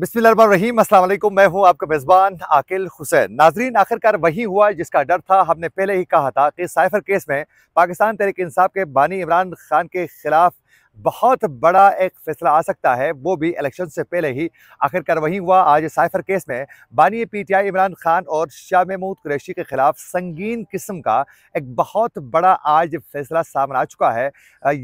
बिस्मिल्लाम असलम मैं हूं आपका मेज़बान आकिल हुसैन नाजरीन आखिरकार वही हुआ जिसका डर था हमने पहले ही कहा था कि साइफर केस में पाकिस्तान तहरीक इंसाफ के बानी इमरान खान के खिलाफ बहुत बड़ा एक फैसला आ सकता है वो भी इलेक्शन से पहले ही आखिरकार वही हुआ आज साइफर केस में बानी पीटीआई इमरान खान और शाह महमूद कुरैशी के खिलाफ संगीन किस्म का एक बहुत बड़ा आज फैसला सामने आ चुका है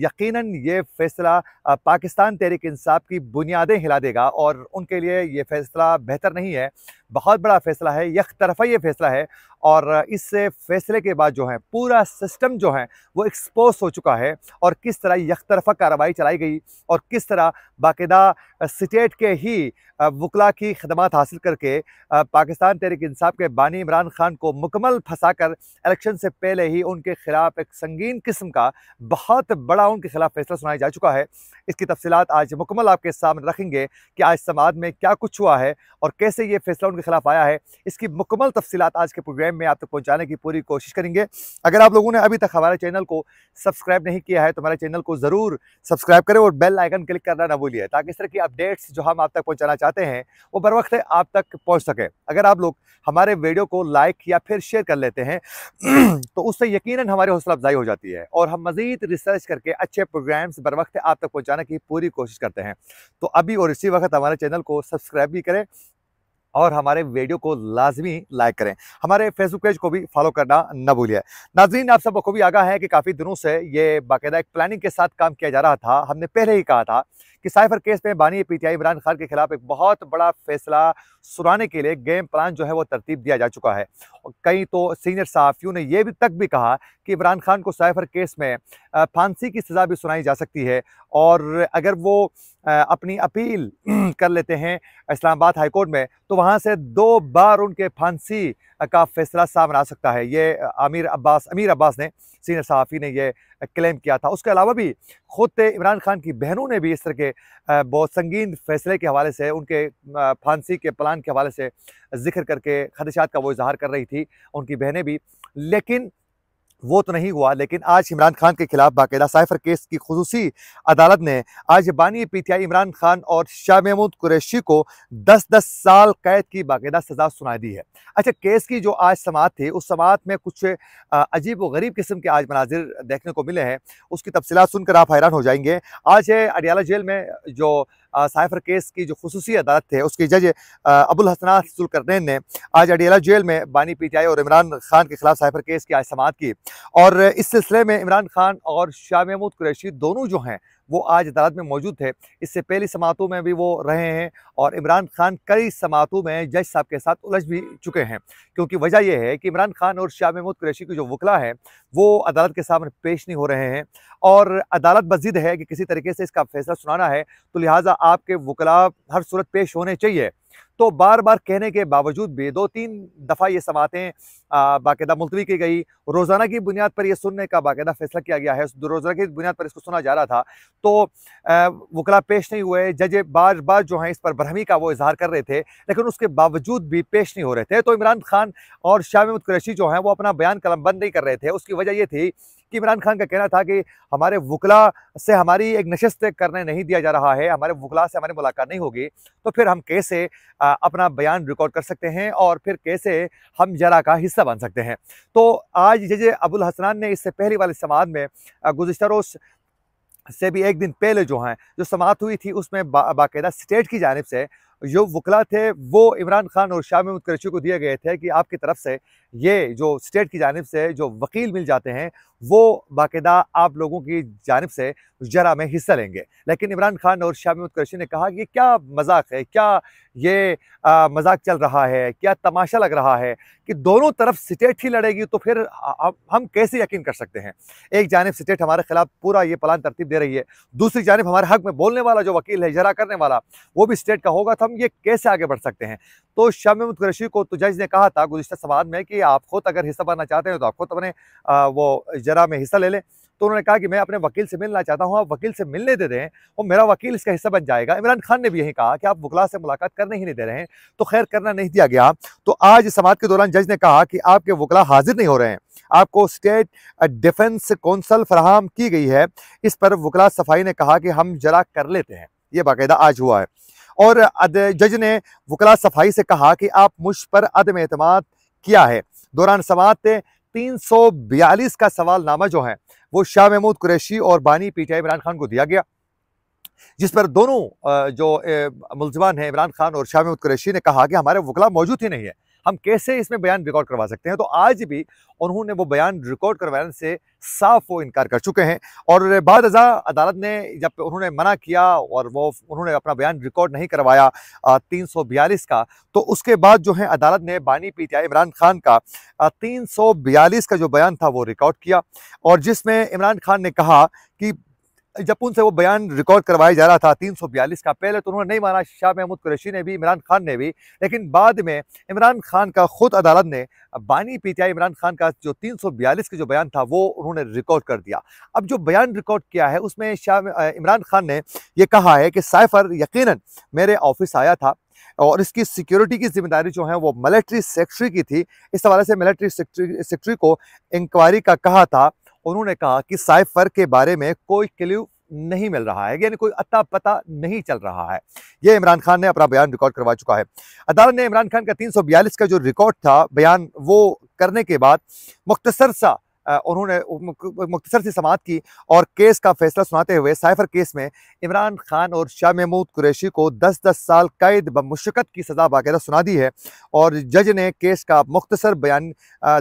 यकीनन ये फैसला पाकिस्तान तहरीक इंसाफ की बुनियादें हिला देगा और उनके लिए ये फैसला बेहतर नहीं है बहुत बड़ा फैसला है यक तरफा ये फैसला है और इस फैसले के बाद जो है पूरा सिस्टम जो है वो एक्सपोज हो चुका है और किस तरह यक तरफा कार्रवाई चलाई गई और किस तरह बाकायदा स्टेट के ही वकला की खदमात हासिल करके पाकिस्तान तहरीक इंसाफ के बानी इमरान खान को मुकमल फंसा कर इलेक्शन से पहले ही उनके ख़िलाफ़ एक संगीन किस्म का बहुत बड़ा उनके ख़िलाफ़ फैसला सुनाया जा चुका है इसकी तफसीत आज मुकमल आपके सामने रखेंगे कि आज समाज में क्या कुछ हुआ है और कैसे ये फैसला के खिलाफ आया है इसकी मुकम्मल तफसीत आज के प्रोग्राम में आप तक पहुँचाने की पूरी कोशिश करेंगे अगर आप लोगों ने अभी तक हमारे चैनल को सब्सक्राइब नहीं किया है तो हमारे चैनल को ज़रूर सब्सक्राइब करें और बेल आइकन क्लिक करना ना भूलिए ताकि इस तरह की अपडेट्स जो हम आप तक पहुँचाना चाहते हैं वो बर वक्त आप तक पहुँच सकें अगर आप लोग हमारे वीडियो को लाइक या फिर शेयर कर लेते हैं तो उससे यकीन हमारी हौसला अफजाई हो जाती है और हम मज़ीद रिसर्च करके अच्छे प्रोग्राम्स बर वक्त आप तक पहुँचाने की पूरी कोशिश करते हैं तो अभी और इसी वक्त हमारे चैनल को सब्सक्राइब भी करें और हमारे वीडियो को लाजमी लाइक करें हमारे फेसबुक पेज को भी फॉलो करना न भूलिए नाजीन आप सबको भी आगा है कि काफ़ी दिनों से ये बाकायदा एक प्लानिंग के साथ काम किया जा रहा था हमने पहले ही कहा था कि साइफर केस में बानी पीटीआई इमरान खान के खिलाफ एक बहुत बड़ा फैसला सुनाने के लिए गेम प्लान जो है वो तरतीब दिया जा चुका है कई तो सीनियर सहाफ़ियों ने यह भी तक भी कहा कि इमरान खान को साइफर केस में फांसी की सज़ा भी सुनाई जा सकती है और अगर वो अपनी अपील कर लेते हैं इस्लामाबाद हाईकोर्ट में तो वहाँ से दो बार उनके फांसी का फैसला सामने आ सकता है ये आमिर अब्बास अमीर अब्बास ने सीनियर सहाफ़ी ने यह क्लेम किया था उसके अलावा भी ख़ुद इमरान खान की बहनों ने भी इस तरह के बहुत संगीन फैसले के हवाले से उनके फांसी के प्लान के हवाले से जिक्र करके खदशात का वो इजहार कर रही थी उनकी बहनें भी लेकिन वो तो नहीं हुआ लेकिन आज इमरान खान के खिलाफ बाकायदा साइफर केस की खसूसी अदालत ने आज बानी पीटीआई इमरान खान और शाह महमूद कुरैशी को 10-10 साल कैद की बाकायदा सजा सुना दी है अच्छा केस की जो आज समात थी उस समात में कुछ अजीब व गरीब किस्म के आज मनाजिर देखने को मिले हैं उसकी तफसीत सुनकर आप हैरान हो जाएंगे आज है अडियाला जेल में जो साइफर केस की जो खसूसी अदालत थे उसके जज अबुल हसना जुलकरनैन ने आज अडियाला जेल में बानी पीटीआई और इमरान खान के खिलाफ साइफर केस की आज समात की और इस सिलसिले में इमरान खान और शाह महमूद कुरैशी दोनों जो हैं वो आज अदालत में मौजूद थे इससे पहली समातों में भी वो रहे हैं और इमरान खान कई समातों में जज साहब के साथ उलझ भी चुके हैं क्योंकि वजह यह है कि इमरान खान और शाह महमूद कुरैशी की जो वकला है वो अदालत के सामने पेश नहीं हो रहे हैं और अदालत मस्जिद है कि किसी तरीके से इसका फैसला सुनाना है तो लिहाजा आपके वकला हर सूरत पेश होने चाहिए तो बार बार कहने के बावजूद भी दो तीन दफ़ा ये समातें बाकायदा मुलतवी की गई रोज़ाना की बुनियाद पर यह सुनने का बाकायदा फैसला किया गया है रोज़ाना की बुनियाद पर इसको सुना जा रहा था तो वकला पेश नहीं हुए जज बार बार जो हैं इस पर बरहमी का वो इजहार कर रहे थे लेकिन उसके बावजूद भी पेश नहीं हो रहे थे तो इमरान खान और शाह महमूद कुरैशी जो हैं वो अपना बयान कलम बंद नहीं कर रहे थे उसकी वजह ये थी कि इमरान खान का कहना था कि हमारे वकला से हमारी एक नशस्त करने नहीं दिया जा रहा है हमारे वकला से हमारी मुलाकात नहीं होगी तो फिर हम कैसे अपना बयान रिकॉर्ड कर सकते हैं और फिर कैसे हम जरा का हिस्सा बन सकते हैं तो आज जज अबुल हसनान ने इससे पहली वाले समाज में गुजशत रोज़ से भी एक दिन पहले जो हैं जो समात हुई थी उसमें बा, बाकायदा स्टेट की जानब से जो वकला थे वो इमरान खान और शाह महमूद करची को दिए गए थे कि आपकी तरफ से ये जो स्टेट की जानब से जो वकील मिल जाते हैं वो बाकायदा आप लोगों की जानब से जरा में हिस्सा लेंगे लेकिन इमरान खान और शाह महमूद करशी ने कहा कि क्या मजाक है क्या ये आ, मजाक चल रहा है क्या तमाशा लग रहा है कि दोनों तरफ स्टेट ही लड़ेगी तो फिर हम कैसे यकीन कर सकते हैं एक जानब स्टेट हमारे खिलाफ पूरा ये प्लान तरतीब दे रही है दूसरी जानब हमारे हक में बोलने वाला जो वकील है जरा करने वाला वो भी स्टेट का होगा तो हम ये कैसे आगे बढ़ सकते हैं तो शाह महमूद कुरैशी को तो जज ने कहा था गुजशत सवाल में कि आप खुद अगर हिस्सा बनना चाहते हैं तो आप खुद अपने वो जरा में हिस्सा ले लें तो उन्होंने कहा कि मैं अपने वकील से मिलना चाहता हूँ आप वकील से मिलने दे दें और मेरा वकील इसका हिस्सा बन जाएगा इमरान खान ने भी यही कहा कि आप वकला से मुलाकात करने ही नहीं दे रहे हैं तो खैर करना नहीं दिया गया तो आज समाज के दौरान जज ने कहा कि आपके वकला हाजिर नहीं हो रहे हैं आपको स्टेट डिफेंस कौंसल फराहम की गई है इस पर वकला सफाई ने कहा कि हम जरा कर लेते हैं ये बाकायदा आज हुआ है और जज ने वकला सफाई से कहा कि आप मुझ पर अदम अहतम किया है दौरान समात 342 का सवाल नामा जो है वो शाह महमूद कुरैशी और बानी पीटीआई इमरान खान को दिया गया जिस पर दोनों जो मुलजमान हैं इमरान खान और शाह महमूद कुरैशी ने कहा कि हमारे वकला मौजूद ही नहीं है हम कैसे इसमें बयान रिकॉर्ड करवा सकते हैं तो आज भी उन्होंने वो बयान रिकॉर्ड करवाने से साफ वो इनकार कर चुके हैं और बाद अजा अदालत ने जब उन्होंने मना किया और वो उन्होंने अपना बयान रिकॉर्ड नहीं करवाया तीन सौ बयालीस का तो उसके बाद जो है अदालत ने बानी पीटीआई इमरान खान का तीन सौ बयालीस का जो बयान था वो रिकॉर्ड किया और जिसमें इमरान खान ने कहा कि जब उनसे वो बयान रिकॉर्ड करवाया जा रहा था 342 का पहले तो उन्होंने नहीं माना शाह महमूद कुरैशी ने भी इमरान खान ने भी लेकिन बाद में इमरान खान का खुद अदालत ने बानी पीटीआई इमरान खान का जो 342 का जो बयान था वो उन्होंने रिकॉर्ड कर दिया अब जो बयान रिकॉर्ड किया है उसमें शाह इमरान खान ने यह कहा है कि साइफर यकीन मेरे ऑफिस आया था और इसकी सिक्योरिटी की जिम्मेदारी जो है वो मिलिट्री सेक्रेटरी की थी इस हवाले से मिलिट्री सेक्रेटरी को इंक्वायरी का कहा था उन्होंने कहा कि साइफर के बारे में कोई क्ल्यू नहीं मिल रहा है यानी कोई अता पता नहीं चल रहा है यह इमरान खान ने अपना बयान रिकॉर्ड करवा चुका है अदालत ने इमरान खान का 342 का जो रिकॉर्ड था बयान वो करने के बाद मुख्तसर सा उन्होंने मुख्तसर सी समात की और केस का फैसला सुनाते हुए साइफर केस में इमरान खान और शाह महमूद कुरैशी को दस दस साल कैद बमुशक्क़त की सज़ा बाकायदा सुना दी है और जज ने केस का मुख्तसर बयान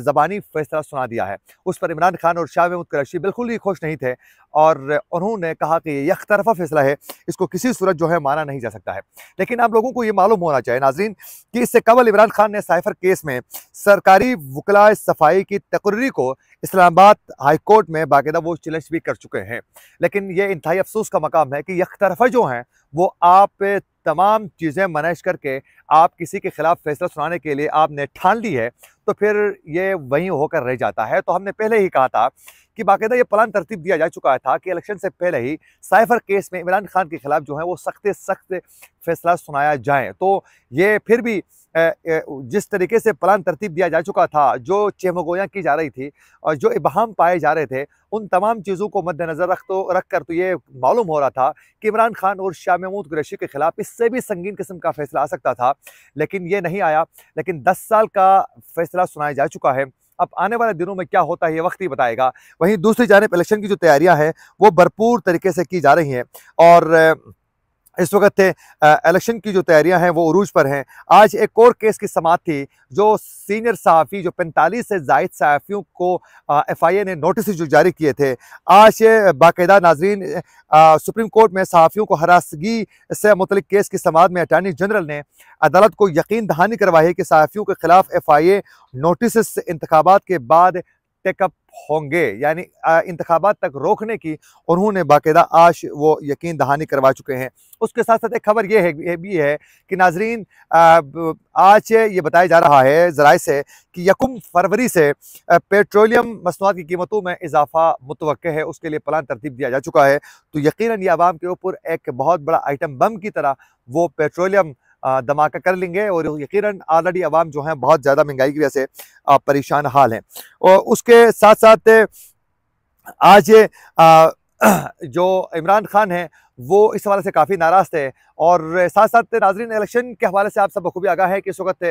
ज़बानी फैसला सुना दिया है उस पर इमरान खान और शाह महमूद कुरैशी बिल्कुल भी खुश नहीं थे और उन्होंने कहा कि ये यकतरफा फैसला है इसको किसी सूरत जो है माना नहीं जा सकता है लेकिन आप लोगों को ये मालूम होना चाहिए नाजरीन कि इससे कबल इमरान खान ने साइफर केस में सरकारी वकला सफाई की तकर्री को इस्लामाबाद हाईकोर्ट में बाकायदा वो चैलेंज भी कर चुके हैं लेकिन ये इंतहाई अफसोस का मकाम है कि यकतरफा जो हैं वो आप तमाम चीज़ें मैनेज करके आप किसी के ख़िलाफ़ फैसला सुनाने के लिए आपने ठान ली है तो फिर ये वहीं होकर रह जाता है तो हमने पहले ही कहा था कि बाकायदा ये प्लान तरतीब दिया जा चुका था कि इलेक्शन से पहले ही साइफर केस में इमरान खान के खिलाफ जो है वो सख्त सख्त फैसला सुनाया जाए तो ये फिर भी जिस तरीके से प्लान तरतीब दिया जा चुका था जो चेमगोयाँ की जा रही थी और जो इबहम पाए जा रहे थे उन तमाम चीज़ों को मद्देनज़र रख तो रख कर तो ये मालूम हो रहा था कि इमरान खान और शाह महमूद कुरैशी के ख़िलाफ़ इससे भी संगीन किस्म का फैसला आ सकता था लेकिन ये नहीं आया लेकिन दस साल का फैसला सुनाया जा चुका है अब आने वाले दिनों में क्या होता है ये वक्त ही बताएगा वहीं दूसरी जानब इलेक्शन की जो तैयारियाँ हैं वो भरपूर तरीके से की जा रही हैं और इस वक्त इलेक्शन की जो तैयारियां हैं वो अरूज पर हैं आज एक और केस की समात थी जो सीनियर सहाफ़ी जो 45 से जायद सहाफ़ियों को एफ आई ए ने नोटिस जो जारी किए थे आज बाकायदा नाजरीन सुप्रीम कोर्ट में सहाफ़ियों को हरासगी से मुतल केस की समात में अटॉर्नी जनरल ने अदालत को यकीन दहानी करवाई है कि सहाफ़ियों के खिलाफ एफ आई ए नोटिस इंतबात के बाद टेकअप होंगे यानी इंतबात तक रोकने की उन्होंने बाकायदा आज वो यकीन दहानी करवा चुके हैं उसके साथ साथ एक खबर ये है ये भी है कि नाजरीन आज ये बताया जा रहा है ज़राए से कि यकुम फरवरी से पेट्रोलियम मसनूआत की कीमतों में इजाफा मुतव है उसके लिए प्लान तरतीब दिया जा चुका है तो यकीन ये आवाम के ऊपर एक बहुत बड़ा आइटम बम की तरह वो पेट्रोलियम धमाका कर लेंगे और यकीन ऑलरेडी आवाम जो है बहुत ज़्यादा महंगाई की वजह से परेशान हाल हैं और उसके साथ साथ आज जो इमरान खान हैं वो इस हवाले से काफ़ी नाराज़ थे और साथ साथ नाजरीन इलेक्शन के हवाले से आप सब बखूबी आगाह है कि इस वक्त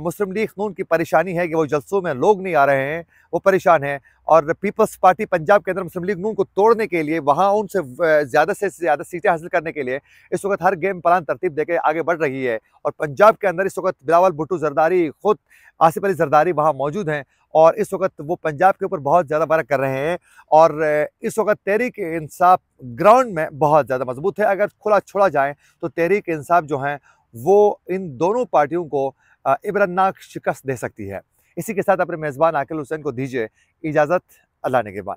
मुस्लिम लीग नून की परेशानी है कि वो जलसों में लोग नहीं आ रहे हैं वो परेशान हैं और पीपल्स पार्टी पंजाब के अंदर मुस्लिम लीग नून को तोड़ने के लिए वहाँ उनसे ज़्यादा से ज़्यादा सीटें हासिल करने के लिए इस वक्त हर गेम प्लान तरतीब देकर आगे बढ़ रही है और पंजाब के अंदर इस वक्त बिलावल भुट्टू जरदारी खुद आसिफ अली जरदारी वहाँ मौजूद हैं और इस वक्त वो पंजाब के ऊपर बहुत ज़्यादा वर्क कर रहे हैं और इस वक्त तहरीक इंसाफ ग्राउंड में बहुत ज़्यादा मजबूत है अगर खुला छोड़ा जाए तो तहरीक इंसाफ जो हैं वो इन दोनों पार्टियों को इबरनाक शिकस्त दे सकती है इसी के साथ अपने मेज़बान आकिल हुसैन को दीजिए इजाज़त अल्लाह ने के बाद